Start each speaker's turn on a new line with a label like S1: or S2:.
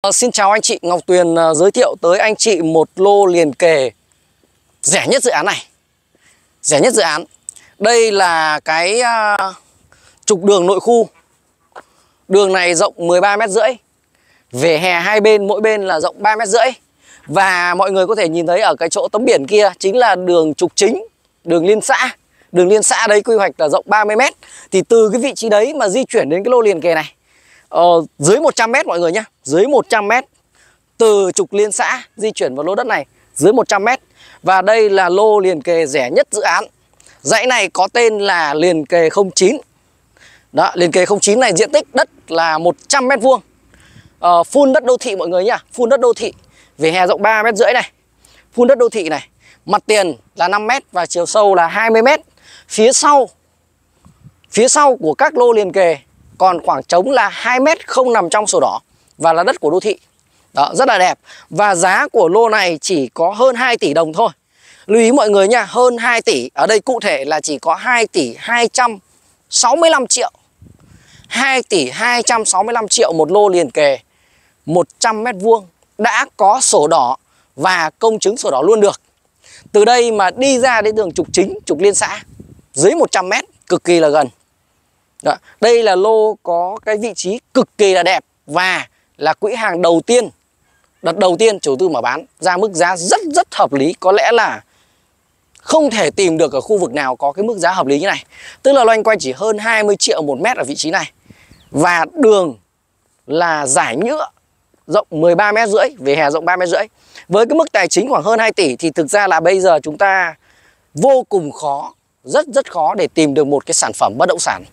S1: Ờ, xin chào anh chị, Ngọc Tuyền ờ, giới thiệu tới anh chị một lô liền kề rẻ nhất dự án này Rẻ nhất dự án Đây là cái ờ, trục đường nội khu Đường này rộng 13 mét rưỡi Về hè hai bên, mỗi bên là rộng 3 mét rưỡi Và mọi người có thể nhìn thấy ở cái chỗ tấm biển kia Chính là đường trục chính, đường liên xã Đường liên xã đấy quy hoạch là rộng 30 mét Thì từ cái vị trí đấy mà di chuyển đến cái lô liền kề này ờ, dưới 100 mét mọi người nhé dưới 100 mét từ trục liên xã di chuyển vào lô đất này dưới 100 mét và đây là lô liền kề rẻ nhất dự án dãy này có tên là liền kề 09 đó liền kề 09 này diện tích đất là 100 mét vuông ờ, phun đất đô thị mọi người nhá phun đất đô thị vỉa hè rộng 3 mét rưỡi này phun đất đô thị này mặt tiền là 5 mét và chiều sâu là 20 mét phía sau phía sau của các lô liền kề còn khoảng trống là 2 mét không nằm trong sổ đỏ và là đất của đô thị. Đó, rất là đẹp. Và giá của lô này chỉ có hơn 2 tỷ đồng thôi. Lưu ý mọi người nha, hơn 2 tỷ, ở đây cụ thể là chỉ có 2 tỷ 265 triệu. 2 tỷ 265 triệu một lô liền kề 100 mét vuông đã có sổ đỏ và công chứng sổ đỏ luôn được. Từ đây mà đi ra đến đường trục chính, trục liên xã dưới 100 mét cực kỳ là gần. Đó. Đây là lô có cái vị trí cực kỳ là đẹp và là quỹ hàng đầu tiên đợt đầu tiên chủ tư mở bán ra mức giá rất rất hợp lý có lẽ là không thể tìm được ở khu vực nào có cái mức giá hợp lý như này tức là loanh quanh chỉ hơn 20 triệu một mét ở vị trí này và đường là giải nhựa rộng 13 mét rưỡi về hè rộng ba mét rưỡi với cái mức tài chính khoảng hơn 2 tỷ thì thực ra là bây giờ chúng ta vô cùng khó rất rất khó để tìm được một cái sản phẩm bất động sản